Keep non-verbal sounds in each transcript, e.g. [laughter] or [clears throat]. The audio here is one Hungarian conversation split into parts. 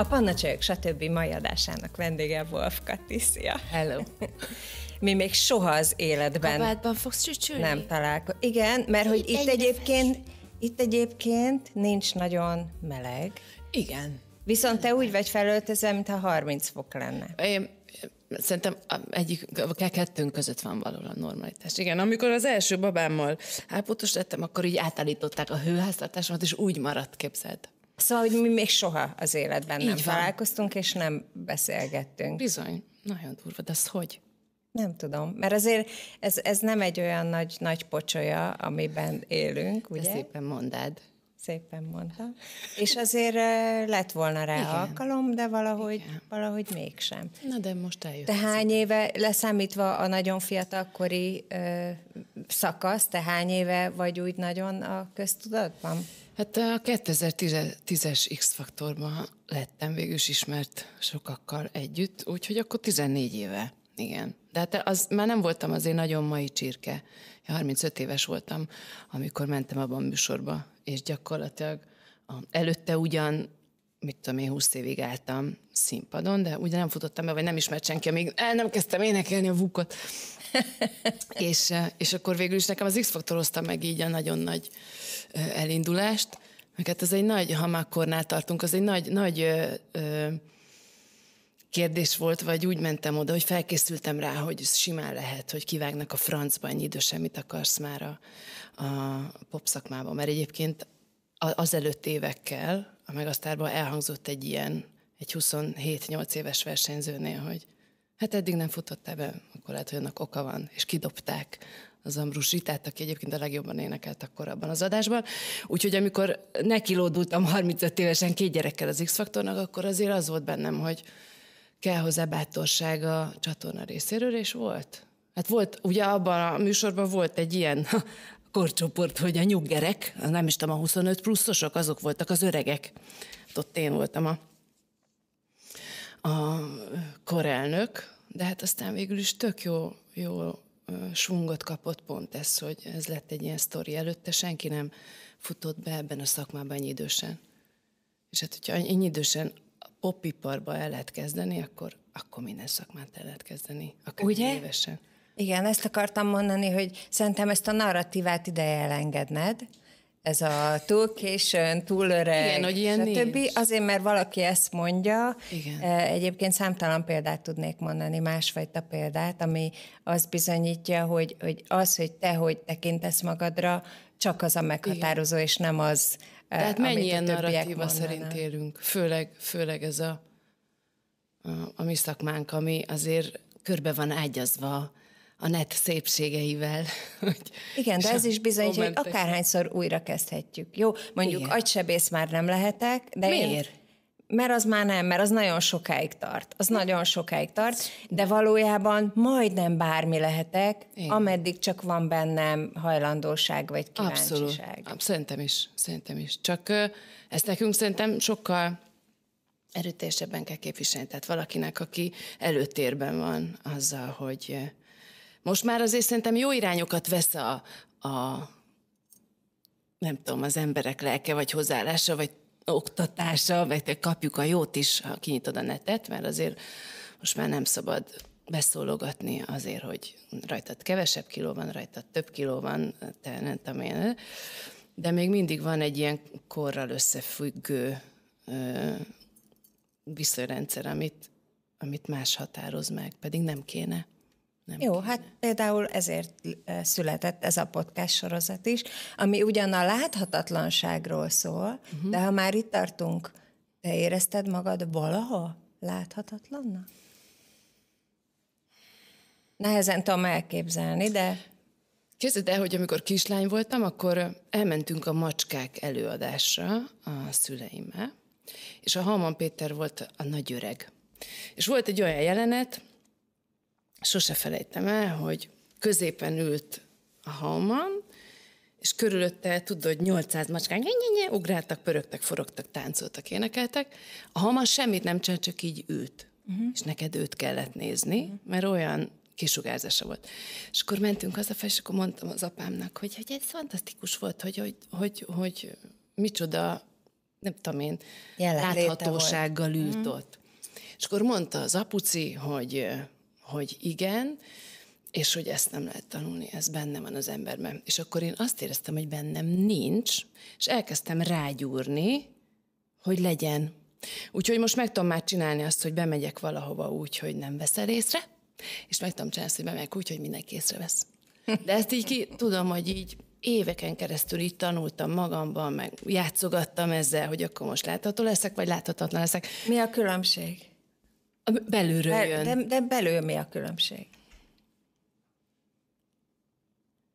A panna Csajok stb. mai adásának vendége Wolf Katiszia. Hello! [laughs] Mi még soha az életben... Kabátban fogsz csücsülni? Nem találkozunk. Igen, mert hogy itt egyébként, itt egyébként nincs nagyon meleg. Igen. Viszont te úgy vagy felöltözve, mintha 30 fok lenne. Én, Szerintem egyik, a kettőnk között van valahol a normalitás. Igen, amikor az első babámmal ápotos lettem, akkor így átállították a hőháztartásomat, és úgy maradt, képzeld. Szóval, hogy mi még soha az életben Így nem van. találkoztunk, és nem beszélgettünk. Bizony, nagyon durva, de ezt hogy? Nem tudom, mert azért ez, ez nem egy olyan nagy, nagy pocsolya, amiben élünk, ugye? De szépen mondád. Szépen mondtam. És azért lett volna rá Igen. alkalom, de valahogy, valahogy mégsem. Na de most eljött. De hány éve, leszámítva a nagyon fiatalkori ö, szakasz, te hány éve vagy úgy nagyon a köztudatban? Hát a 2010-es X-faktorban lettem végül is ismert sokakkal együtt, úgyhogy akkor 14 éve, igen. De hát az, már nem voltam azért nagyon mai csirke. 35 éves voltam, amikor mentem abban a műsorba, és gyakorlatilag előtte ugyan mit tudom én, 20 évig álltam színpadon, de ugye nem futottam be, vagy nem ismert senki, amíg el nem kezdtem énekelni a vukot és, eh, és akkor végül is nekem az X-faktor hozta meg így a nagyon nagy eh, elindulást. Meg hát ez egy nagy, ha már kornál tartunk, az egy nagy, nagy ö, eh, ö, kérdés volt, vagy úgy mentem oda, hogy felkészültem rá, hogy simán lehet, hogy kivágnak a francba, ennyi idő semmit akarsz már a, a pop szakmába. Mert egyébként az előtt évekkel a Megasztárban elhangzott egy ilyen, egy 27-8 éves versenyzőnél, hogy hát eddig nem futottál be, akkor lehet, hogy annak oka van, és kidobták az Ambrus aki egyébként a legjobban énekelt akkor abban az adásban. Úgyhogy amikor nekilódultam 35 évesen két gyerekkel az X-faktornak, akkor azért az volt bennem, hogy kell hozzá bátorság a csatorna részéről, és volt. Hát volt, ugye abban a műsorban volt egy ilyen korcsoport, hogy a nyuggerek, nem is tudom, a 25 pluszosok, azok voltak az öregek. Hát ott én voltam a a korelnök, de hát aztán végül is tök jó, jó svungot kapott pont ez, hogy ez lett egy ilyen sztori előtte, senki nem futott be ebben a szakmában ennyi idősen. És hát, hogyha ennyi idősen a popiparba el lehet kezdeni, akkor, akkor minden szakmát el lehet kezdeni, akár Ugye? évesen. Igen, ezt akartam mondani, hogy szerintem ezt a narratívát ide elengedned, ez a túl későn, túl öreg, Igen, hogy ilyen stb. Nincs. Azért, mert valaki ezt mondja, Igen. E, egyébként számtalan példát tudnék mondani, másfajta példát, ami azt bizonyítja, hogy, hogy az, hogy te hogy tekintesz magadra, csak az a meghatározó, Igen. és nem az, e, Tehát amit mennyi ilyen narratíva szerint élünk, főleg, főleg ez a, a, a mi szakmánk, ami azért körbe van ágyazva a net szépségeivel. [laughs] Hogy Igen, de ez is bizony, hogy akárhányszor újra kezdhetjük. Jó, mondjuk Igen. agysebész már nem lehetek, de Miért? Én, mert az már nem, mert az nagyon sokáig tart. Az nagyon sokáig tart, de valójában majdnem bármi lehetek, Igen. ameddig csak van bennem hajlandóság vagy kíváncsiság. Abszolút. Szerintem is, szerintem is. Csak ezt nekünk szerintem sokkal erőtésebben kell képviselni. Tehát valakinek, aki előtérben van azzal, hogy most már azért szerintem jó irányokat vesz a, a nem tudom, az emberek lelke, vagy hozzáállása, vagy oktatása, vagy te kapjuk a jót is, ha kinyitod a netet, mert azért most már nem szabad beszólogatni azért, hogy rajtad kevesebb kiló van, rajtad több kiló van, te nem tudom én. De még mindig van egy ilyen korral összefüggő viszonyrendszer, amit, amit más határoz meg, pedig nem kéne nem Jó, kéne. hát például ezért született ez a podcast sorozat is, ami ugyan a láthatatlanságról szól, uh-huh. de ha már itt tartunk, te érezted magad valaha láthatatlannak? Nehezen tudom elképzelni, de... Képzeld el, hogy amikor kislány voltam, akkor elmentünk a macskák előadásra a szüleimmel, és a Halman Péter volt a nagyöreg. És volt egy olyan jelenet, sose felejtem el, hogy középen ült a hauman, és körülötte, tudod, 800 macskák, nye, ugráltak, pörögtek, forogtak, táncoltak, énekeltek. A halman semmit nem csinált, csak így ült. Uh-huh. És neked őt kellett nézni, uh-huh. mert olyan kisugárzása volt. És akkor mentünk hazafelé, és akkor mondtam az apámnak, hogy, hogy ez fantasztikus volt, hogy, hogy, hogy, hogy micsoda, nem tudom én, Jelen, láthatósággal mhm. ült ott. És akkor mondta az apuci, hogy hogy igen, és hogy ezt nem lehet tanulni, ez benne van az emberben. És akkor én azt éreztem, hogy bennem nincs, és elkezdtem rágyúrni, hogy legyen. Úgyhogy most meg tudom már csinálni azt, hogy bemegyek valahova úgy, hogy nem veszel észre, és meg tudom csinálni azt, hogy bemegyek úgy, hogy mindenki észrevesz. De ezt így ki, tudom, hogy így éveken keresztül így tanultam magamban, meg játszogattam ezzel, hogy akkor most látható leszek, vagy láthatatlan leszek. Mi a különbség? Belülről Bel, jön. De, de belül mi a különbség?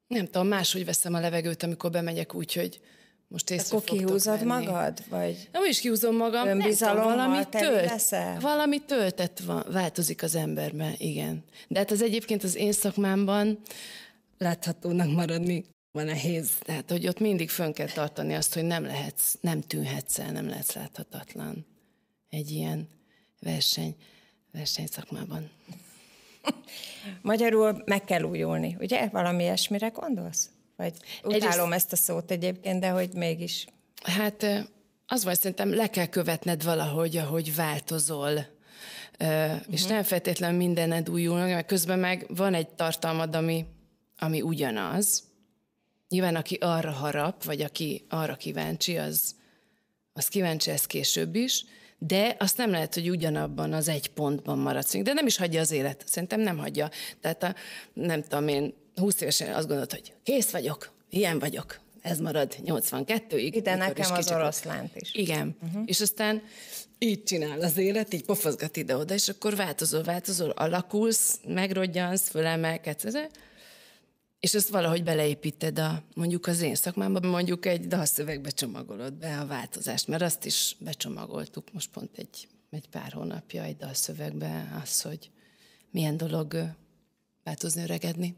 Nem tudom, máshogy veszem a levegőt, amikor bemegyek úgy, hogy most észre Akkor kihúzod menni. magad? Vagy nem is kihúzom magam, nem tudom, valami, tölt, valami töltet van, változik az emberben, igen. De hát az egyébként az én szakmámban láthatónak maradni van nehéz. Tehát, hogy ott mindig fönn kell tartani azt, hogy nem lehetsz, nem tűnhetsz el, nem lehetsz láthatatlan. Egy ilyen verseny versenyszakmában. [laughs] Magyarul meg kell újulni, ugye? Valami ilyesmire gondolsz? Vagy utálom ezt a szót egyébként, de hogy mégis. Hát az volt, szerintem le kell követned valahogy, ahogy változol. Uh-huh. És mhm. nem feltétlenül mindened újul, mert közben meg van egy tartalmad, ami, ami ugyanaz. Nyilván aki arra harap, vagy aki arra kíváncsi, az, az kíváncsi ez később is, de azt nem lehet, hogy ugyanabban az egy pontban maradsz. De nem is hagyja az élet. Szerintem nem hagyja. Tehát a, nem tudom én, 20 évesen azt gondolod, hogy kész vagyok, ilyen vagyok, ez marad 82-ig. Ide nekem az oroszlánt is. Igen. Uh-huh. És aztán így csinál az élet, így pofozgat ide-oda, és akkor változol, változol, alakulsz, megrodjansz, fölemelkedsz, és ezt valahogy beleépíted a, mondjuk az én szakmámba, mondjuk egy dalszövegbe csomagolod be a változást, mert azt is becsomagoltuk most pont egy, egy pár hónapja egy dalszövegbe az, hogy milyen dolog változni, öregedni.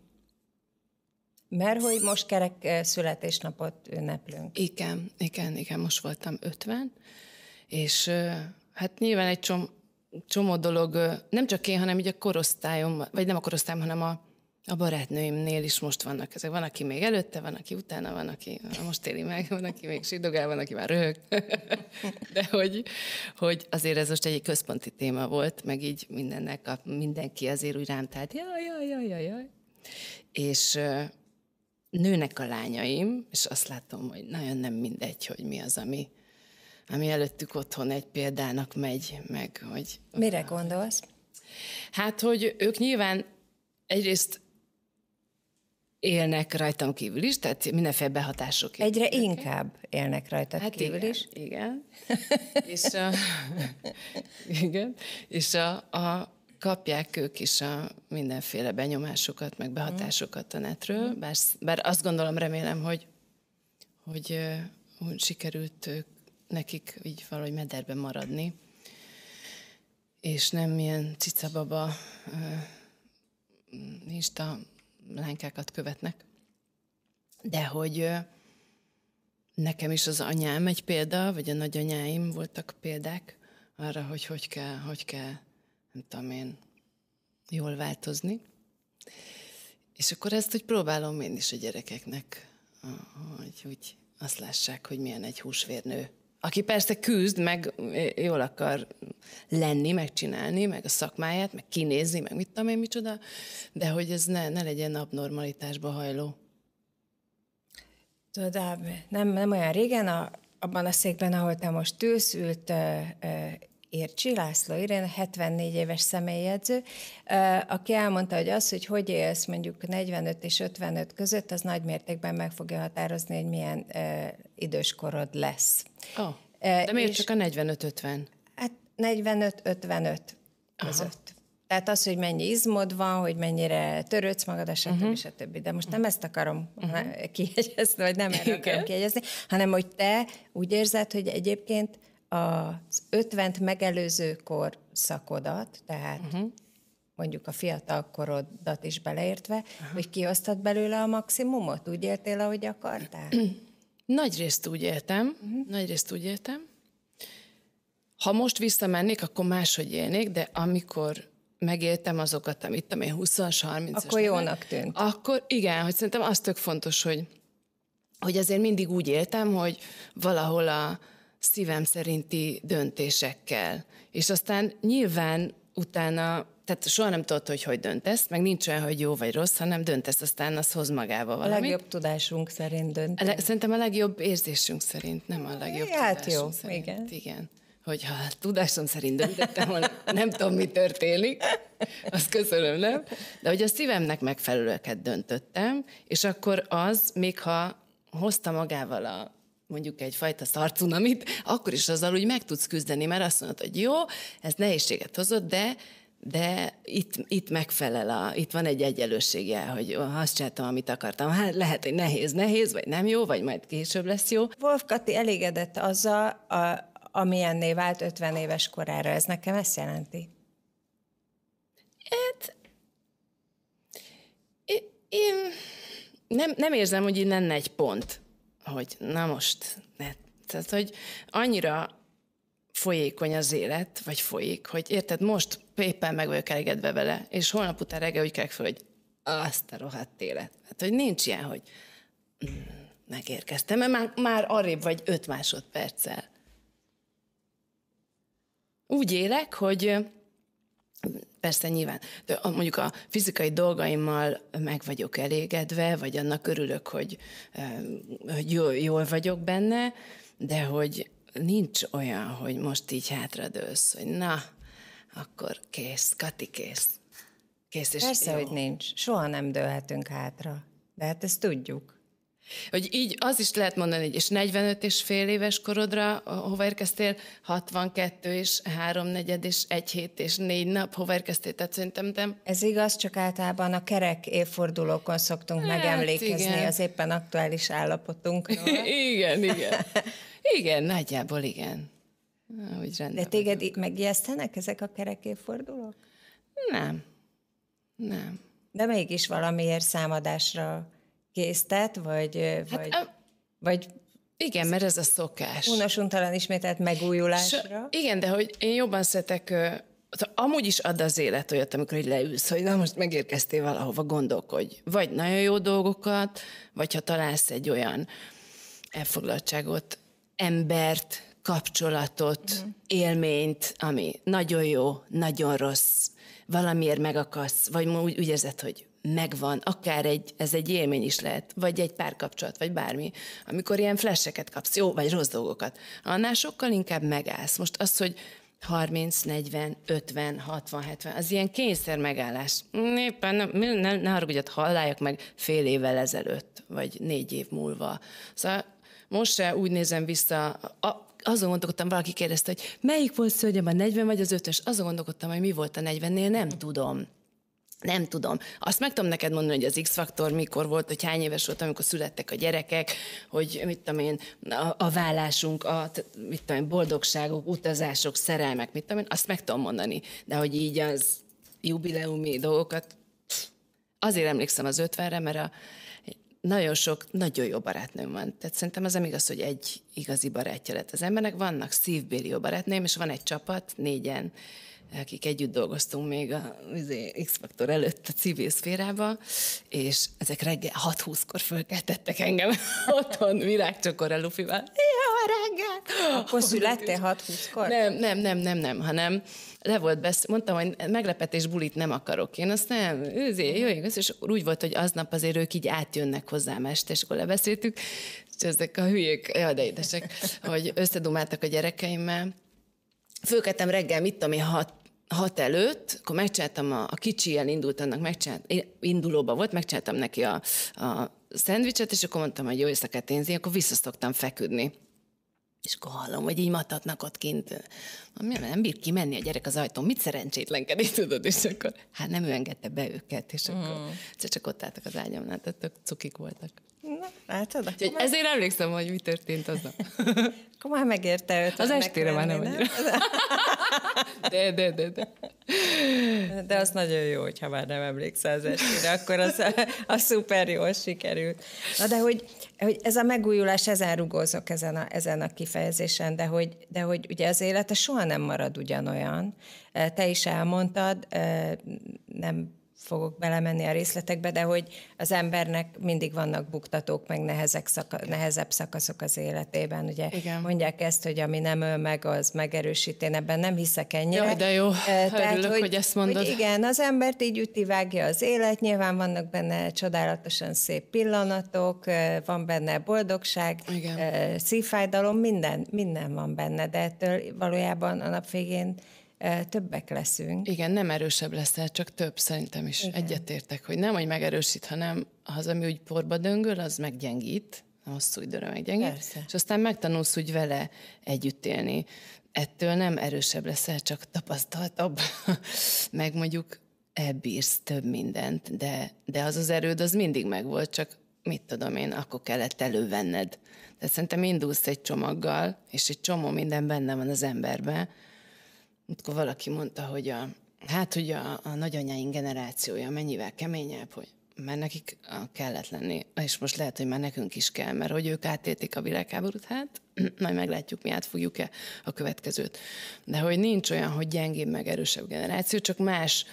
Mert hogy most kerek születésnapot ünneplünk. Igen, igen, igen, most voltam 50, és hát nyilván egy csom csomó dolog, nem csak én, hanem így a korosztályom, vagy nem a korosztályom, hanem a, a barátnőimnél is most vannak ezek. Van, aki még előtte, van, aki utána, van, aki most éli meg, van, aki még sídogál, van, aki már röhög. [laughs] De hogy, hogy azért ez most egy központi téma volt, meg így mindennek a, mindenki azért úgy rám tehát, jaj, jaj, jaj, jaj, jaj. És nőnek a lányaim, és azt látom, hogy nagyon nem mindegy, hogy mi az, ami, ami előttük otthon egy példának megy, meg hogy... Mire gondolsz? Hát, hogy ők nyilván egyrészt élnek rajtam kívül is, tehát mindenféle behatások. Egyre élnek. inkább élnek rajtam hát kívül igen, is. Igen. [laughs] és a, [laughs] igen. És a, a, kapják ők is a mindenféle benyomásokat, meg behatásokat a netről, mhm. bár, bár azt gondolom, remélem, hogy, hogy, hogy sikerült nekik így valahogy mederben maradni, és nem ilyen cicababa nincs insta lánykákat követnek. De hogy nekem is az anyám egy példa, vagy a nagyanyáim voltak példák arra, hogy hogy kell, hogy kell, nem tudom én, jól változni. És akkor ezt hogy próbálom én is a gyerekeknek, hogy úgy azt lássák, hogy milyen egy húsvérnő aki persze küzd, meg jól akar lenni, megcsinálni, meg a szakmáját, meg kinézni, meg mit tudom én, micsoda, de hogy ez ne, ne legyen abnormalitásba hajló. Tudod, hát nem, nem olyan régen a, abban a székben, ahol te most ülsz, ült ö, ö, Ércsi László Irén, 74 éves személyjegyző, aki elmondta, hogy az, hogy hogy élsz mondjuk 45 és 55 között, az nagy mértékben meg fogja határozni, hogy milyen időskorod lesz. Oh, de miért és csak a 45-50? Hát 45-55 között. Tehát az, hogy mennyi izmod van, hogy mennyire törődsz magad, stb. Uh-huh. stb. De most nem mhm. ezt akarom uh-huh. Mhm. kiegyezni, vagy nem erre akarom kiegyezni, hanem hogy te úgy érzed, hogy egyébként az 50 megelőző korszakodat, tehát uh-huh. mondjuk a fiatal korodat is beleértve, uh-huh. hogy kihoztad belőle a maximumot, úgy éltél, ahogy akartál? [clears throat] Nagyrészt úgy éltem, uh-huh. nagyrészt úgy éltem. Ha most visszamennék, akkor máshogy élnék, de amikor megéltem azokat, amit én 20-as, 30-as. Akkor jónak tűnt. Akkor igen, hogy szerintem az tök fontos, hogy, hogy azért mindig úgy éltem, hogy valahol a szívem szerinti döntésekkel. És aztán nyilván utána, tehát soha nem tudod, hogy hogy döntesz, meg nincs olyan, hogy jó vagy rossz, hanem döntesz, aztán az hoz magába valamit. A legjobb tudásunk szerint döntünk. Le, szerintem a legjobb érzésünk szerint, nem a legjobb hát tudásunk jó, szerint. Igen. igen. Hogyha a tudásom szerint döntöttem volna, [laughs] nem tudom, mi történik, azt köszönöm, nem? De hogy a szívemnek megfelelőeket döntöttem, és akkor az, még ha hozta magával a mondjuk egyfajta szarcunamit, akkor is azzal úgy meg tudsz küzdeni, mert azt mondod, hogy jó, ez nehézséget hozott, de de itt, itt megfelel, a, itt van egy egyenlősége, hogy azt csináltam, amit akartam. Hát lehet, hogy nehéz, nehéz, vagy nem jó, vagy majd később lesz jó. Wolf Kati elégedett azzal, a, amilyenné vált 50 éves korára. Ez nekem ezt jelenti? Hát, én nem, nem érzem, hogy így lenne egy pont hogy na most, ne. tehát hogy annyira folyékony az élet, vagy folyik, hogy érted, most éppen meg vagyok elégedve vele, és holnap után reggel úgy kell fel, hogy azt a rohadt élet. Hát, hogy nincs ilyen, hogy mm, megérkeztem, mert már, már arrébb vagy öt másodperccel. Úgy élek, hogy persze nyilván, de mondjuk a fizikai dolgaimmal meg vagyok elégedve, vagy annak örülök, hogy, hogy jól, vagyok benne, de hogy nincs olyan, hogy most így hátradősz, hogy na, akkor kész, Kati kész. Kész és Persze, jó. hogy nincs. Soha nem dőlhetünk hátra. De hát ezt tudjuk. Hogy így az is lehet mondani, hogy és 45 és fél éves korodra hova érkeztél, 62 és 3 negyed és 1 hét és 4 nap, hova érkeztél, tehát szerintem nem. Ez igaz, csak általában a kerek évfordulókon szoktunk hát, megemlékezni igen. az éppen aktuális állapotunkról. [laughs] igen, igen. Igen, nagyjából igen. Úgy De téged vagyunk. megijesztenek ezek a kerek évfordulók? Nem. Nem. De mégis valamiért számadásra késztet, vagy... Hát, vagy, a... vagy igen, mert ez a szokás. Unasuntalan ismételt megújulásra. S, igen, de hogy én jobban szeretek amúgy is ad az élet olyat, amikor így leülsz, hogy na most megérkeztél valahova, gondolkodj. Vagy nagyon jó dolgokat, vagy ha találsz egy olyan elfoglaltságot, embert, kapcsolatot, mm. élményt, ami nagyon jó, nagyon rossz, valamiért megakasz, vagy úgy, úgy érzed, hogy megvan, akár egy, ez egy élmény is lehet, vagy egy párkapcsolat, vagy bármi, amikor ilyen flesseket kapsz, jó, vagy rossz dolgokat, annál sokkal inkább megállsz. Most az, hogy 30, 40, 50, 60, 70, az ilyen kényszer megállás. Mm, éppen ne, ne, ne haragudjat, halláljak meg fél évvel ezelőtt, vagy négy év múlva. Szóval most se úgy nézem vissza, a, azon gondolkodtam, valaki kérdezte, hogy melyik volt szörnyem, a 40 vagy az 5-ös? Azon gondolkodtam, hogy mi volt a 40-nél, nem tudom. Nem tudom. Azt meg tudom neked mondani, hogy az X-faktor mikor volt, hogy hány éves volt, amikor születtek a gyerekek, hogy mit tudom én, a, a vállásunk, a mit tudom én, boldogságok, utazások, szerelmek, mit tudom én, azt meg tudom mondani. De hogy így az jubileumi dolgokat, azért emlékszem az ötvenre, mert a, nagyon sok, nagyon jó barátnőm van. Tehát szerintem az nem igaz, hogy egy igazi barátja lett az embernek. Vannak szívbéli jó barátnőm, és van egy csapat, négyen, akik együtt dolgoztunk még a izé, X-faktor előtt a civil szférában, és ezek reggel 6-20-kor fölkeltettek engem [laughs] otthon virágcsokorra lufival. Jó reggel! Akkor születtél 6-20-kor? Nem, nem, nem, nem, nem, hanem le volt besz... mondtam, hogy meglepetés bulit nem akarok. Én azt nem, őzé, jó igaz és akkor úgy volt, hogy aznap azért ők így átjönnek hozzám este, és akkor lebeszéltük, és ezek a hülyék, ja, de édesek, hogy összedumáltak a gyerekeimmel, Fölkeltem reggel, mit tudom én, hat, hat előtt, akkor megcsináltam, a, a kicsi elindult annak, megcsinált, indulóba volt, megcsináltam neki a, a szendvicset, és akkor mondtam, hogy jó éjszakát én, akkor visszaszoktam feküdni. És akkor hallom, hogy így matatnak ott kint. nem bír kimenni a gyerek az ajtón? Mit szerencsétlenkedni tudod? És akkor, hát nem ő engedte be őket, és akkor mm. csak ott álltak az ágyamnál, tehát tök cukik voltak. Látod? Úgyhogy már... ezért emlékszem, hogy mi történt aznap. [laughs] Akkor már megérte őt. Az estére már nem, nem? [laughs] De, de, de, de. De az nagyon jó, hogyha már nem emlékszel az estére, akkor az a, a szuper jól sikerült. Na de hogy, hogy ez a megújulás, ezen rugózok ezen a, ezen a kifejezésen, de hogy, de hogy ugye az élete soha nem marad ugyanolyan. Te is elmondtad, nem fogok belemenni a részletekbe, de hogy az embernek mindig vannak buktatók, meg nehezek szaka, nehezebb szakaszok az életében. Ugye Igen. mondják ezt, hogy ami nem öl meg, az megerősít. Én ebben nem hiszek ennyire. Jaj, de jó, Tehát, örülök, hogy, hogy ezt mondod. Hogy igen, az embert így üti, vágja az élet, nyilván vannak benne csodálatosan szép pillanatok, van benne boldogság, igen. szívfájdalom, minden, minden van benne, de ettől valójában a nap végén többek leszünk. Igen, nem erősebb leszel, csak több szerintem is. Igen. Egyetértek, hogy nem, hogy megerősít, hanem az, ami úgy porba döngöl, az meggyengít, hosszú időre meggyengít, Persze. és aztán megtanulsz úgy vele együtt élni. Ettől nem erősebb leszel, csak tapasztaltabb, [laughs] meg mondjuk elbírsz több mindent, de, de az az erőd az mindig megvolt, csak mit tudom én, akkor kellett elővenned. De szerintem indulsz egy csomaggal, és egy csomó minden benne van az emberben, amikor valaki mondta, hogy a, hát, hogy a, a nagyanyáink generációja mennyivel keményebb, hogy mert nekik kellett lenni, és most lehet, hogy már nekünk is kell, mert hogy ők átélték a világháborút, hát [clears throat] majd meglátjuk, mi átfogjuk fogjuk-e a következőt. De hogy nincs olyan, hogy gyengébb meg erősebb generáció, csak más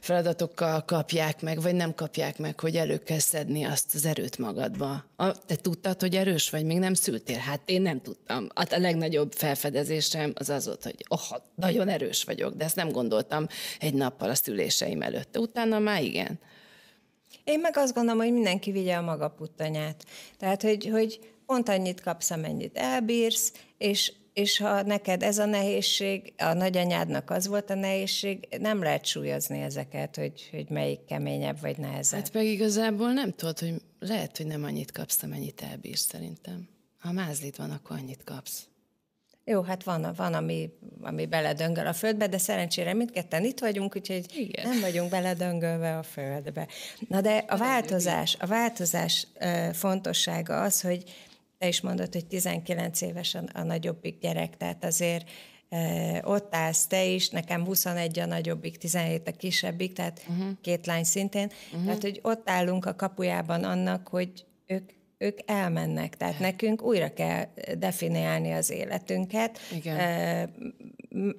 feladatokkal kapják meg, vagy nem kapják meg, hogy elő kell szedni azt az erőt magadba. A, te tudtad, hogy erős vagy, még nem szültél? Hát én nem tudtam. Hát a legnagyobb felfedezésem az az volt, hogy oh, nagyon erős vagyok, de ezt nem gondoltam egy nappal a szüléseim előtt. Utána már igen. Én meg azt gondolom, hogy mindenki vigye a maga puttanyát. Tehát, hogy, hogy pont annyit kapsz, amennyit elbírsz, és és ha neked ez a nehézség, a nagyanyádnak az volt a nehézség, nem lehet súlyozni ezeket, hogy, hogy melyik keményebb vagy nehezebb. Hát meg igazából nem tudod, hogy lehet, hogy nem annyit kapsz, amennyit elbírsz szerintem. Ha mázlit van, akkor annyit kapsz. Jó, hát van, van ami, ami beledöngöl a földbe, de szerencsére mindketten itt vagyunk, úgyhogy Igen. nem vagyunk beledöngölve a földbe. Na de a változás, a változás fontossága az, hogy te is mondod, hogy 19 évesen a nagyobbik gyerek, tehát azért e, ott állsz te is, nekem 21 a nagyobbik, 17 a kisebbik, tehát uh-huh. két lány szintén. Uh-huh. Tehát, hogy ott állunk a kapujában annak, hogy ők ők elmennek, tehát nekünk újra kell definiálni az életünket, Igen. E,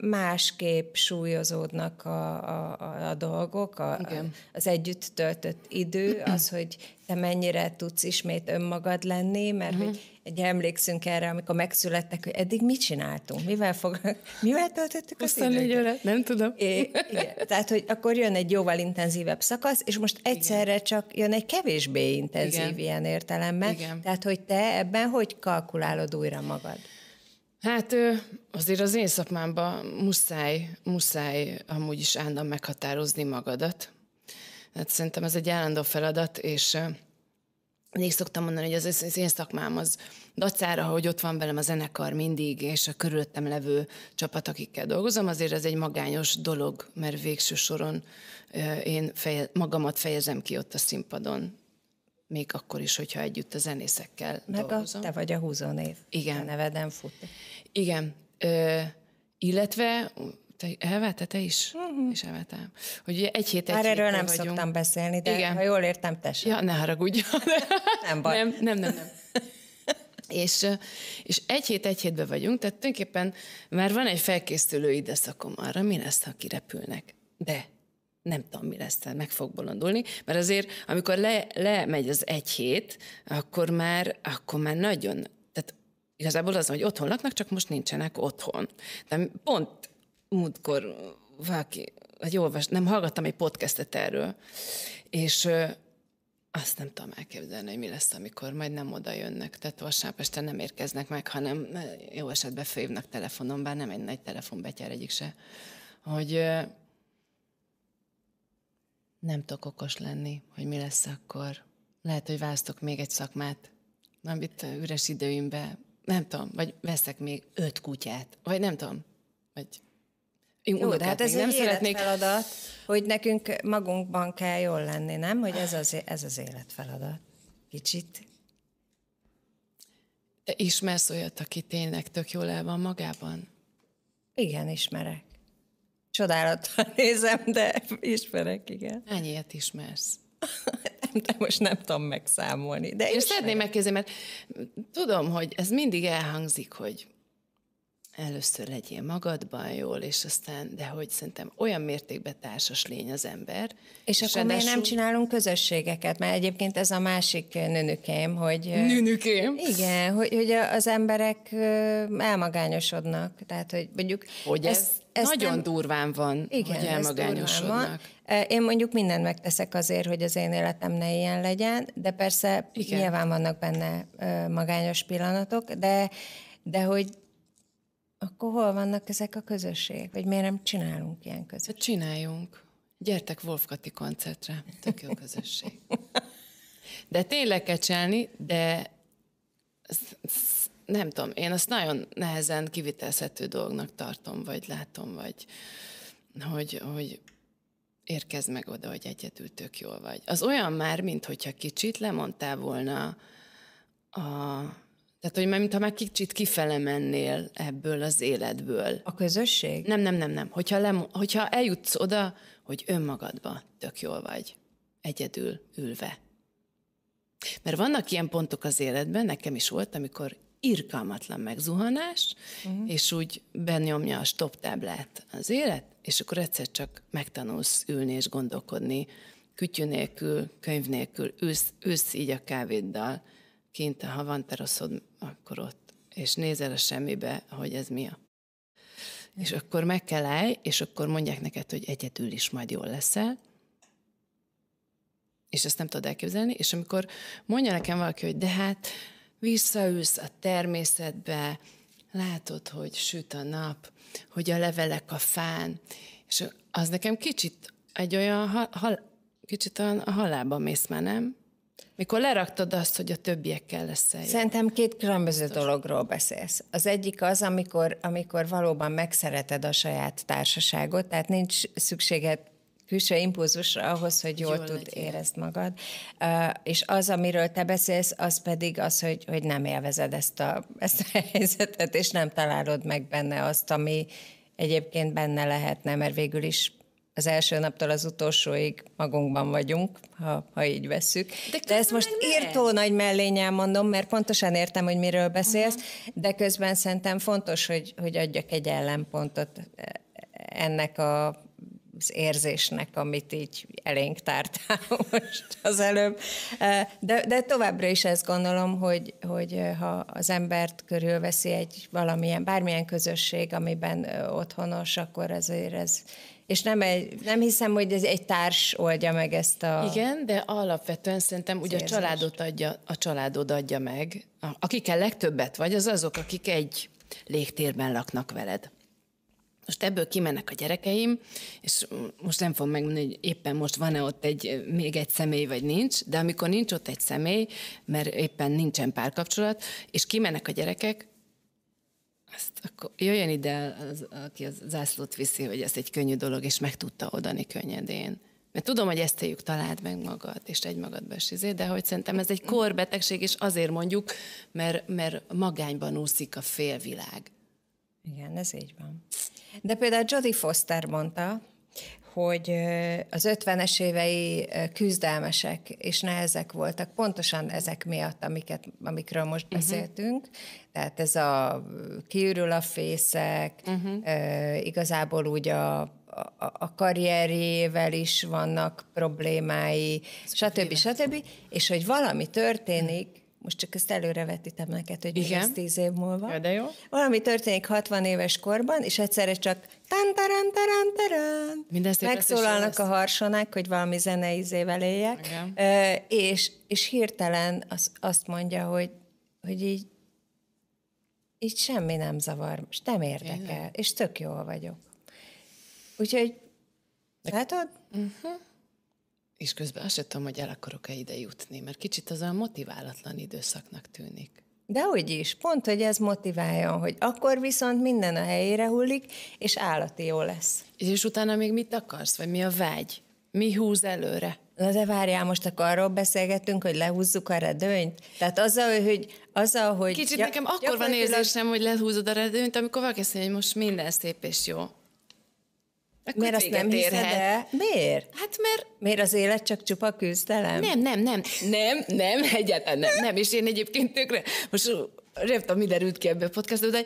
másképp súlyozódnak a, a, a dolgok, a, Igen. a, az együtt töltött idő, az, hogy te mennyire tudsz ismét önmagad lenni, mert uh-huh. hogy egy emlékszünk erre, amikor megszülettek, hogy eddig mit csináltunk, mivel, fog, [laughs] mivel töltöttük az időt? nem tudom. É, igen. Tehát, hogy akkor jön egy jóval intenzívebb szakasz, és most egyszerre igen. csak jön egy kevésbé intenzív igen. ilyen értelemben. Igen. Tehát, hogy te ebben hogy kalkulálod újra magad? Hát azért az én szakmámban muszáj, muszáj amúgy is állandóan meghatározni magadat. Hát szerintem ez egy állandó feladat, és mindig szoktam mondani, hogy az, az én szakmám az dacára, hogy ott van velem a zenekar mindig, és a körülöttem levő csapat, akikkel dolgozom, azért ez egy magányos dolog, mert végső soron én feje, magamat fejezem ki ott a színpadon még akkor is, hogyha együtt a zenészekkel Meg dolgozom. A, te vagy a húzónév. Igen. A neveden fut. Igen. Ö, illetve te elvette, te is? Uh-huh. És elvettem. Hogy ugye egy hét, egy Már erről nem vagyunk. szoktam beszélni, de Igen. ha jól értem, te sem. Ja, ne haragudj. [laughs] [laughs] nem baj. Nem, nem, nem. nem. [laughs] és, és egy hét, egy hétben vagyunk, tehát tulajdonképpen már van egy felkészülő időszakom arra, mi lesz, ha kirepülnek. De nem tudom, mi lesz, tehát meg fog bolondulni, mert azért, amikor le, lemegy az egy hét, akkor már, akkor már nagyon, tehát igazából az, hogy otthon laknak, csak most nincsenek otthon. De pont múltkor valaki, vagy olvas, nem hallgattam egy podcastet erről, és azt nem tudom elképzelni, hogy mi lesz, amikor majd nem oda jönnek, tehát vasárnap este nem érkeznek meg, hanem jó esetben felhívnak telefonon, bár nem egy nagy telefonbetyár egyik se, hogy nem tudok okos lenni, hogy mi lesz akkor. Lehet, hogy választok még egy szakmát. Nem üres időimben, nem tudom, vagy veszek még öt kutyát, vagy nem tudom, vagy jó, Jó, de hát ez nem szeretnék... életfeladat, hogy nekünk magunkban kell jól lenni, nem? Hogy ez az, ez az életfeladat. Kicsit. ismersz olyat, aki tényleg tök jól el van magában? Igen, ismerek csodálatra [laughs] nézem, de ismerek, igen. Hány ilyet ismersz? [laughs] de most nem tudom megszámolni. De Én szeretném megkérdezni, mert tudom, hogy ez mindig elhangzik, hogy először legyél magadban jól, és aztán, de hogy szerintem olyan mértékben társas lény az ember. És, és akkor ráadásul... miért nem csinálunk közösségeket? Mert egyébként ez a másik nőnükém, hogy... Nőnükém? Igen, hogy, hogy az emberek elmagányosodnak. Tehát, hogy mondjuk... Hogy ez, ez ez Nagyon nem... durván van, Igen, hogy elmagányosodnak. Én mondjuk mindent megteszek azért, hogy az én életem ne ilyen legyen, de persze Igen. nyilván vannak benne magányos pillanatok, de, de hogy akkor hol vannak ezek a közösség? Vagy miért nem csinálunk ilyen közösséget? Hát csináljunk. Gyertek Wolfkati koncertre. Tök jó közösség. [laughs] De tényleg kecselni, de nem tudom, én azt nagyon nehezen kivitelezhető dolognak tartom, vagy látom, vagy hogy, hogy érkezd meg oda, hogy egyedül tök jól vagy. Az olyan már, mint hogyha kicsit lemondtál volna a... Tehát, hogy már, mintha már kicsit kifele mennél ebből az életből. A közösség? Nem, nem, nem, nem. Hogyha, lem, hogyha eljutsz oda, hogy önmagadba tök jól vagy. Egyedül ülve. Mert vannak ilyen pontok az életben, nekem is volt, amikor irkalmatlan megzuhanás uh-huh. és úgy benyomja a stop táblát az élet, és akkor egyszer csak megtanulsz ülni és gondolkodni, kütyű nélkül, könyv nélkül, ülsz, ülsz így a kávéddal, kint, ha van teraszod, akkor ott, és nézel a semmibe, hogy ez mi a és akkor meg kell állj, és akkor mondják neked, hogy egyedül is majd jól leszel, és ezt nem tudod elképzelni, és amikor mondja nekem valaki, hogy de hát visszaülsz a természetbe, látod, hogy süt a nap, hogy a levelek a fán, és az nekem kicsit egy olyan, ha, ha, kicsit olyan a halálba mész már, nem? Mikor leraktad azt, hogy a többiekkel leszel. Szerintem két különböző Tos. dologról beszélsz. Az egyik az, amikor, amikor valóban megszereted a saját társaságot, tehát nincs szükséged külső impulzusra ahhoz, hogy jól, jól tud legyen. érezd magad. Uh, és az, amiről te beszélsz, az pedig az, hogy, hogy nem élvezed ezt a, [laughs] ezt a helyzetet, és nem találod meg benne azt, ami egyébként benne lehetne, mert végül is az első naptól az utolsóig magunkban vagyunk, ha, ha így vesszük. De, de ezt most lehet. írtó nagy mellényel mondom, mert pontosan értem, hogy miről beszélsz, uh-huh. de közben szerintem fontos, hogy, hogy adjak egy ellenpontot ennek a, az érzésnek, amit így elénk tártál [laughs] most az előbb. Eh, de, de továbbra is ezt gondolom, hogy, hogy eh, ha az embert körülveszi egy valamilyen, bármilyen közösség, amiben eh, otthonos, akkor azért ez és nem, egy, nem hiszem, hogy ez egy társ oldja meg ezt a... Igen, de alapvetően szerintem ugye a családot adja, a családod adja meg. Akikkel legtöbbet vagy, az azok, akik egy légtérben laknak veled most ebből kimennek a gyerekeim, és most nem fogom megmondani, hogy éppen most van-e ott egy, még egy személy, vagy nincs, de amikor nincs ott egy személy, mert éppen nincsen párkapcsolat, és kimennek a gyerekek, azt akkor jöjjön ide, az, aki az zászlót viszi, hogy ez egy könnyű dolog, és meg tudta odani könnyedén. Mert tudom, hogy ezt éljük, találd meg magad, és egy magadba is izé, de hogy szerintem ez egy korbetegség, és azért mondjuk, mert, mert magányban úszik a félvilág. Igen, ez így van. De például Jodie Foster mondta, hogy az 50-es évei küzdelmesek és nehezek voltak, pontosan ezek miatt, amiket, amikről most uh-huh. beszéltünk. Tehát ez a kiürül a fészek, uh-huh. igazából úgy a, a, a karrierjével is vannak problémái, stb. stb. stb. És hogy valami történik, mhm most csak ezt előrevetítem neked, hogy Igen. ez tíz év múlva. Ja, de jó. Valami történik 60 éves korban, és egyszerre csak tan taran taran taran megszólalnak a harsonák, hogy valami zene ízével éljek, és, és hirtelen az, azt mondja, hogy, hogy így így semmi nem zavar, és nem érdekel, Igen. és tök jól vagyok. Úgyhogy, látod? Uh-huh és közben azt sem tudom, hogy el akarok-e ide jutni, mert kicsit az olyan motiválatlan időszaknak tűnik. De hogy is, pont, hogy ez motiválja, hogy akkor viszont minden a helyére hullik, és állati jó lesz. És utána még mit akarsz, vagy mi a vágy? Mi húz előre? Na de várjál, most akkor arról beszélgetünk, hogy lehúzzuk a redőnyt? Tehát a, hogy... a, hogy Kicsit ja, nekem akkor van érzésem, hogy lehúzod a redőnyt, amikor valaki azt hogy most minden szép és jó. Akkor miért azt nem hiszed el? Miért? Hát mert... Miért az élet csak csupa küzdelem? Nem, nem, nem. Nem, nem, egyáltalán nem, nem. És én egyébként tökre most rögtön mi derült ki ebből a podcastból, de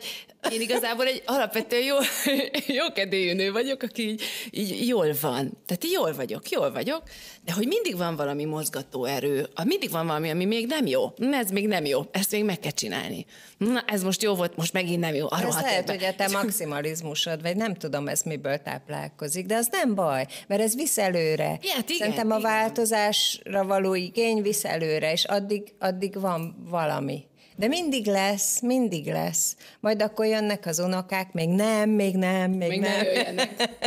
én igazából egy alapvetően jó, [laughs] jó kedélyű nő vagyok, aki így, így, jól van. Tehát jól vagyok, jól vagyok, de hogy mindig van valami mozgatóerő, mindig van valami, ami még nem jó. Ez még nem jó, ezt még meg kell csinálni. Na, ez most jó volt, most megint nem jó. Arra ez lehet, hogy a te maximalizmusod, vagy nem tudom, ez miből táplálkozik, de az nem baj, mert ez visz előre. Ja, hát igen, Szerintem a igen. változásra való igény visz előre, és addig, addig van valami. De mindig lesz, mindig lesz. Majd akkor jönnek az unokák, még nem, még nem, még, még nem. Ne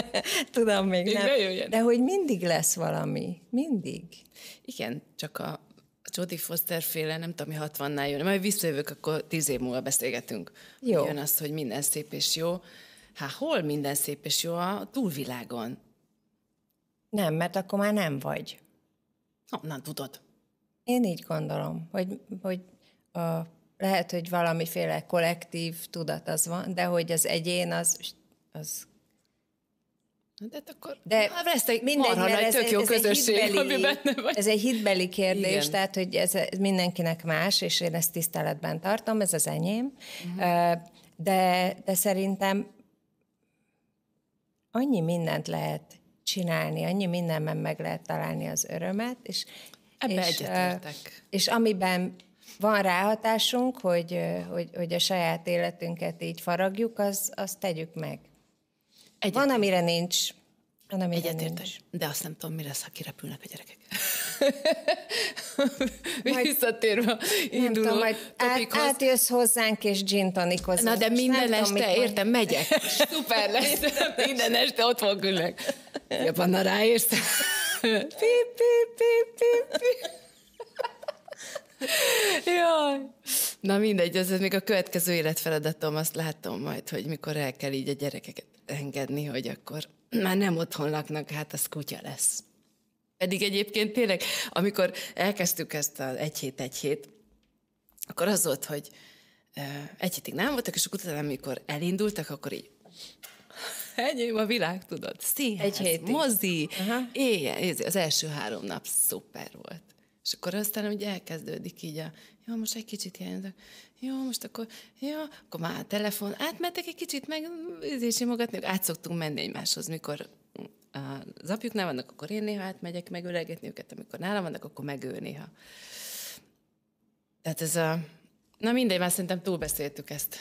[laughs] Tudom, még, még nem. Ne De hogy mindig lesz valami, mindig. Igen, csak a Jodie Foster féle, nem tudom, mi 60-nál jön. Majd visszajövök, akkor tíz év múlva beszélgetünk. Jó. Jön az, hogy minden szép és jó. Hát hol minden szép és jó a túlvilágon? Nem, mert akkor már nem vagy. nem tudod? Én így gondolom, hogy, hogy a lehet, hogy valamiféle kollektív tudat az van, de hogy az egyén az, az hát, de hát akkor de ha hát, lesz egy mindegy, marha ez, tök jó ez közösség, egy hitbeli, ami benne vagy. Ez egy hitbeli kérdés, Igen. tehát hogy ez, ez mindenkinek más, és én ezt tiszteletben tartom, ez az enyém. Uh-huh. De, de szerintem annyi mindent lehet csinálni, annyi mindenben meg lehet találni az örömet, és Ebbe és, egyetértek. És amiben van ráhatásunk, hogy, hogy, hogy a saját életünket így faragjuk, az, azt tegyük meg. Egyetért. Van, amire nincs. Van, amire Nincs. De azt nem tudom, mi lesz, ha kirepülnek a gyerekek. [laughs] Visszatérve induló tudom, majd át, átjössz hozzánk, és gin Na, de minden este, tudom, értem, megyek. [laughs] Szuper lesz. minden este ott van külnek. Ja, na ráérsz? pip, pip, pip, pip, pip. Jaj. Na mindegy, ez még a következő életfeladatom, azt látom majd, hogy mikor el kell így a gyerekeket engedni, hogy akkor már nem otthon laknak, hát az kutya lesz. Pedig egyébként tényleg, amikor elkezdtük ezt az egy hét, egy hét, akkor az volt, hogy egy hétig nem voltak, és akkor utána, amikor elindultak, akkor így enyém a világ, tudod. Színház, egy hét, mozi, éjjel, az első három nap szuper volt. És akkor aztán hogy elkezdődik így a, jó, most egy kicsit hiányozok, jó, most akkor, jó, akkor már a telefon, átmentek egy kicsit, meg simogatni, át szoktunk menni egymáshoz, mikor mm, az apjuknál vannak, akkor én néha átmegyek megölegetni őket, amikor nálam vannak, akkor meg ő néha. Tehát ez a... Na mindegy, már szerintem túlbeszéltük ezt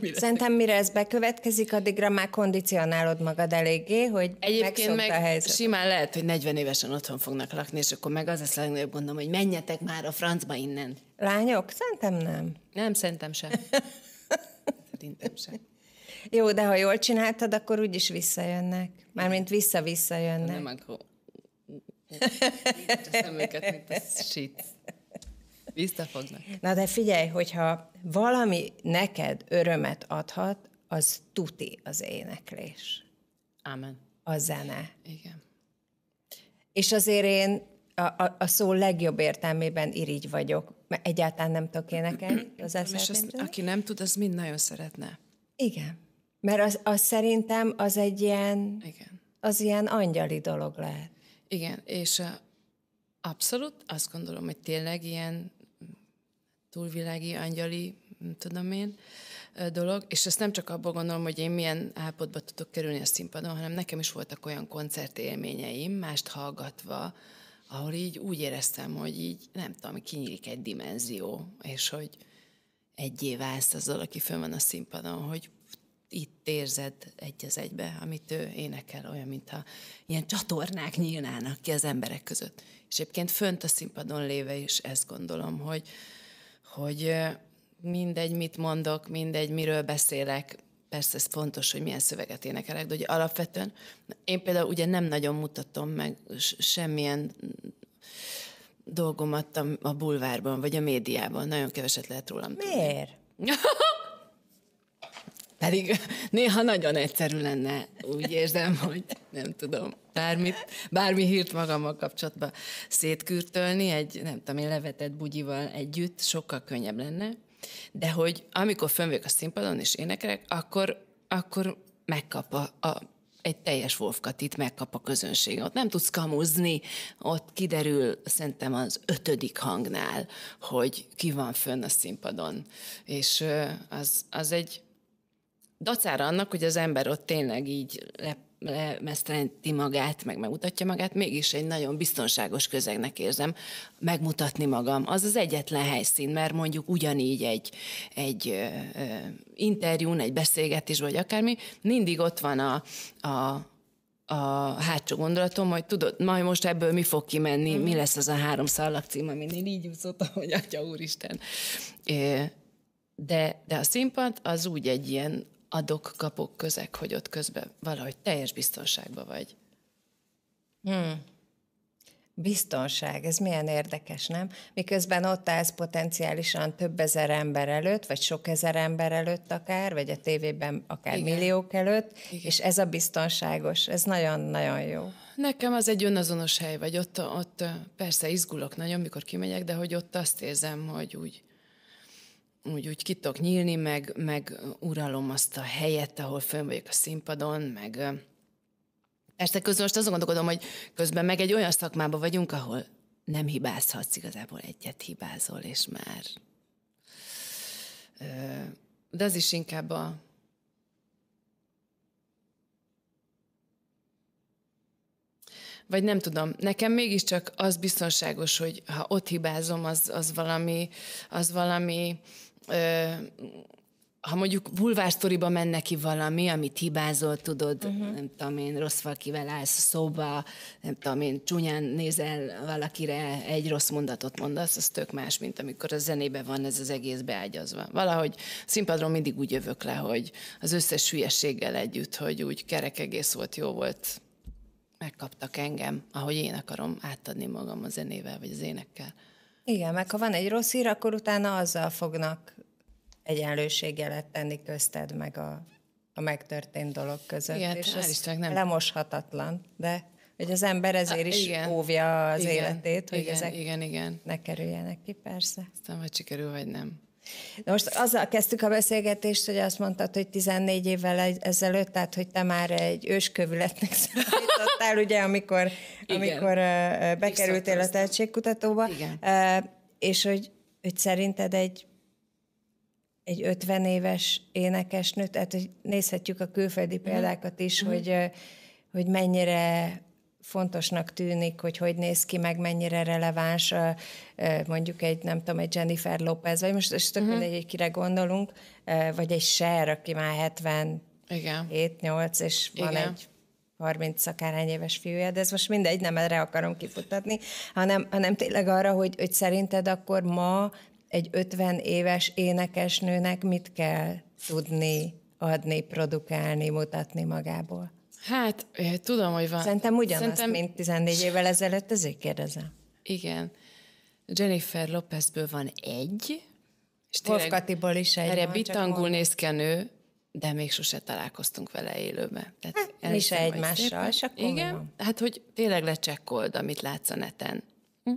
mire. Szerintem mire ez bekövetkezik, addigra már kondicionálod magad eléggé, hogy Egyébként meg a helyzet. simán lehet, hogy 40 évesen otthon fognak lakni, és akkor meg az lesz legnagyobb gondom, hogy menjetek már a francba innen. Lányok? Szerintem nem. Nem, szerintem sem. [laughs] szerintem sem. Jó, de ha jól csináltad, akkor úgyis visszajönnek. Mármint vissza-visszajönnek. Nem, akkor... [laughs] a szemüket, mint a shit. Visszafognak. Na de figyelj, hogyha valami neked örömet adhat, az tuti az éneklés. Amen. A zene. Igen. És azért én a, a, a szó legjobb értelmében irigy vagyok, mert egyáltalán nem tudok énekelni. Az És azt, aki nem tud, az mind nagyon szeretne. Igen. Mert az, az szerintem az egy ilyen, Igen. az ilyen angyali dolog lehet. Igen, és a, abszolút azt gondolom, hogy tényleg ilyen túlvilági, angyali, nem tudom én, dolog. És ezt nem csak abból gondolom, hogy én milyen állapotba tudok kerülni a színpadon, hanem nekem is voltak olyan koncertélményeim, mást hallgatva, ahol így úgy éreztem, hogy így, nem tudom, kinyílik egy dimenzió, és hogy egyé válsz azzal, aki fönn van a színpadon, hogy itt érzed egy az egybe, amit ő énekel, olyan, mintha ilyen csatornák nyílnának ki az emberek között. És egyébként fönt a színpadon léve is ezt gondolom, hogy, hogy mindegy, mit mondok, mindegy, miről beszélek, persze ez fontos, hogy milyen szöveget énekelek, de hogy alapvetően én például ugye nem nagyon mutatom meg semmilyen dolgomat a bulvárban, vagy a médiában. Nagyon keveset lehet rólam tudni. Miért? [laughs] Pedig néha nagyon egyszerű lenne, úgy érzem, hogy nem tudom, bármit, bármi hírt magammal kapcsolatban szétkürtölni, egy, nem tudom én, levetett bugyival együtt sokkal könnyebb lenne, de hogy amikor fönnvők a színpadon és énekelek, akkor, akkor megkap a, a egy teljes wolfkatit megkap a közönség. Ott nem tudsz kamuzni, ott kiderül szerintem az ötödik hangnál, hogy ki van fönn a színpadon. És az, az egy dacára annak, hogy az ember ott tényleg így le, lemesztelenti magát, meg megmutatja magát, mégis egy nagyon biztonságos közegnek érzem megmutatni magam. Az az egyetlen helyszín, mert mondjuk ugyanígy egy, egy ö, ö, interjún, egy beszélgetés, vagy akármi, mindig ott van a, a a hátsó gondolatom, hogy tudod, majd most ebből mi fog kimenni, mm. mi mhm. lesz az a három szallag cím, amin én így úszottam, hogy atya úristen. De, de a színpad az úgy egy ilyen adok-kapok közeg, hogy ott közben valahogy teljes biztonságban vagy. Hmm. Biztonság, ez milyen érdekes, nem? Miközben ott állsz potenciálisan több ezer ember előtt, vagy sok ezer ember előtt akár, vagy a tévében akár Igen. milliók előtt, Igen. és ez a biztonságos, ez nagyon-nagyon jó. Nekem az egy önazonos hely, vagy ott, ott persze izgulok nagyon, mikor kimegyek, de hogy ott azt érzem, hogy úgy, úgy, úgy ki tudok nyílni, meg, meg uralom azt a helyet, ahol fönn vagyok a színpadon, meg este közben most azon gondolkodom, hogy közben meg egy olyan szakmában vagyunk, ahol nem hibázhatsz, igazából egyet hibázol, és már. De az is inkább a vagy nem tudom, nekem mégiscsak az biztonságos, hogy ha ott hibázom, az, az valami, az valami ö, ha mondjuk bulvársztoriba menne ki valami, amit hibázol, tudod, uh-huh. nem tudom én, rossz valakivel állsz szóba, nem tudom én, csúnyán nézel valakire, egy rossz mondatot mondasz, az tök más, mint amikor a zenébe van ez az egész beágyazva. Valahogy színpadról mindig úgy jövök le, hogy az összes hülyeséggel együtt, hogy úgy kerek egész volt, jó volt, megkaptak engem, ahogy én akarom átadni magam a zenével, vagy az énekkel. Igen, meg ha van egy rossz hír, akkor utána azzal fognak egyenlőségjelet tenni közted meg a, a megtörtént dolog között. Igen, és ez nem. lemoshatatlan, de hogy az ember ezért is igen. óvja az igen. életét, hogy igen, ezek igen, igen. ne kerüljenek ki, persze. Aztán vagy sikerül, vagy nem. Na most azzal kezdtük a beszélgetést, hogy azt mondtad, hogy 14 évvel ezelőtt, tehát hogy te már egy őskövületnek [laughs] számítottál, ugye, amikor, igen. amikor bekerültél a tehetségkutatóba, Igen. és hogy, hogy szerinted egy egy 50 éves énekesnőt, tehát hogy nézhetjük a külföldi mhm. példákat is, mm. hogy, hogy mennyire fontosnak tűnik, hogy hogy néz ki, meg mennyire releváns mondjuk egy, nem tudom, egy Jennifer Lopez, vagy most és tök uh mindegy, hogy kire gondolunk, vagy egy Cher, aki már 70 Igen. 7-8, és van Igen. egy 30 akárhány éves fiúja, de ez most mindegy, nem erre akarom kifutatni, hanem, hanem tényleg arra, hogy, hogy szerinted akkor ma egy 50 éves énekesnőnek mit kell tudni adni, produkálni, mutatni magából? Hát, tudom, hogy van. Szerintem ugyanaz, Szerintem... mint 14 évvel ezelőtt, ezért kérdezem. Igen. Jennifer Lopezből van egy, és is egy Erre bitangul néz ki a nő, de még sose találkoztunk vele élőben. Tehát hát, mi se egymással, Igen, van. hát hogy tényleg lecsekkold, amit látsz a neten. Hm?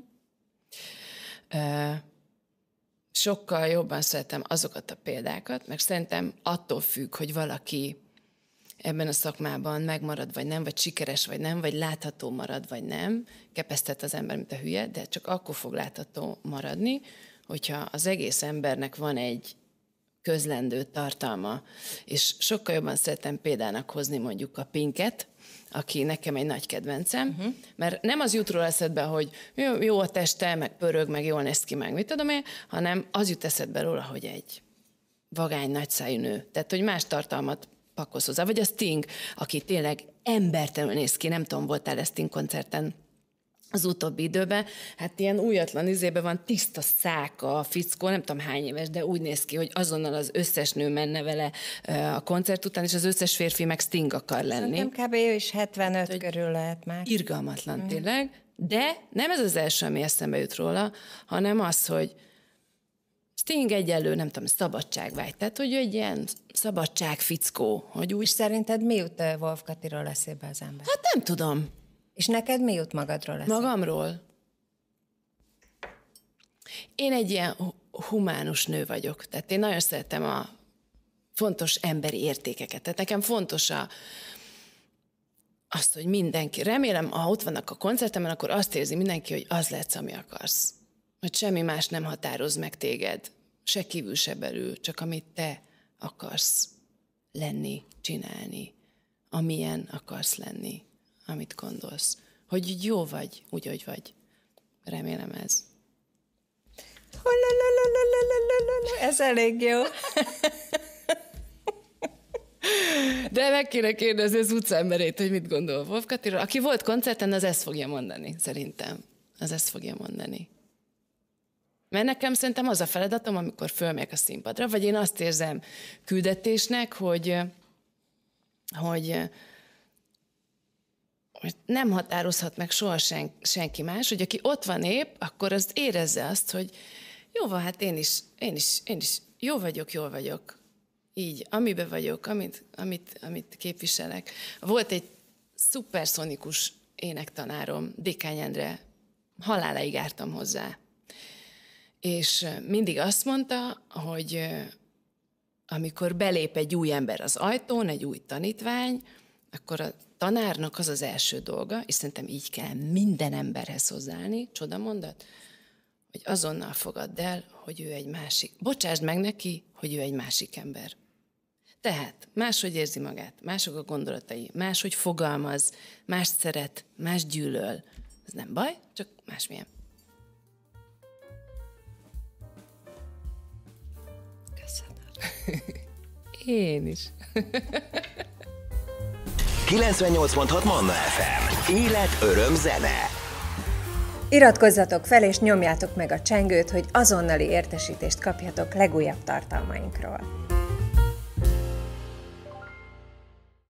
Uh, sokkal jobban szeretem azokat a példákat, meg szerintem attól függ, hogy valaki ebben a szakmában megmarad, vagy nem, vagy sikeres, vagy nem, vagy látható marad, vagy nem. Kepesztett az ember, mint a hülye, de csak akkor fog látható maradni, hogyha az egész embernek van egy közlendő tartalma. És sokkal jobban szeretem példának hozni mondjuk a Pinket, aki nekem egy nagy kedvencem, uh-huh. mert nem az jut róla eszedbe, hogy jó, jó a teste, meg pörög, meg jól néz ki, meg mit tudom én, hanem az jut eszedbe róla, hogy egy vagány nagyszájú nő. Tehát, hogy más tartalmat pakolsz hozzá. Vagy a Sting, aki tényleg embertelenül néz ki, nem tudom, voltál-e Sting koncerten? az utóbbi időben, hát ilyen újatlan izébe van tiszta száka a fickó, nem tudom hány éves, de úgy néz ki, hogy azonnal az összes nő menne vele a koncert után, és az összes férfi meg Sting akar lenni. Szerintem kb. ő is 75 hát, körül lehet már. Irgalmatlan mm. tényleg, de nem ez az első, ami eszembe jut róla, hanem az, hogy Sting egyelő, nem tudom, szabadságvágy. Tehát, hogy egy ilyen fickó, Hogy úgy... És szerinted mi jut Wolf Katiról eszébe az ember? Hát nem tudom. És neked mi jut magadról eszembe? Magamról? Én egy ilyen humánus nő vagyok, tehát én nagyon szeretem a fontos emberi értékeket. Tehát nekem fontos a, azt, hogy mindenki, remélem, ha ott vannak a koncertemen, akkor azt érzi mindenki, hogy az lesz, ami akarsz. Hogy semmi más nem határoz meg téged, se kívül, se belül, csak amit te akarsz lenni, csinálni, amilyen akarsz lenni amit gondolsz. Hogy jó vagy, úgy, hogy vagy. Remélem ez. Ez elég jó. De meg kéne kérdezni az utcaemberét, hogy mit gondol Wolf Aki volt koncerten, az ezt fogja mondani, szerintem. Az ezt fogja mondani. Mert nekem szerintem az a feladatom, amikor fölmegyek a színpadra, vagy én azt érzem küldetésnek, hogy, hogy nem határozhat meg soha sen, senki más, hogy aki ott van épp, akkor azt érezze azt, hogy jó van, hát én is, én is, én is jó vagyok, jól vagyok. Így, amibe vagyok, amit, amit, amit képviselek. Volt egy szuperszonikus énektanárom, Dékány Endre, haláláig ártam hozzá. És mindig azt mondta, hogy amikor belép egy új ember az ajtón, egy új tanítvány, akkor a tanárnak az az első dolga, és szerintem így kell minden emberhez hozzáállni, csoda mondat, hogy azonnal fogadd el, hogy ő egy másik. Bocsásd meg neki, hogy ő egy másik ember. Tehát máshogy érzi magát, mások a gondolatai, máshogy fogalmaz, más szeret, más gyűlöl. Ez nem baj, csak másmilyen. Köszönöm. Én is. [laughs] 98.6 Manna FM. Élet, öröm, zene. Iratkozzatok fel és nyomjátok meg a csengőt, hogy azonnali értesítést kapjatok legújabb tartalmainkról.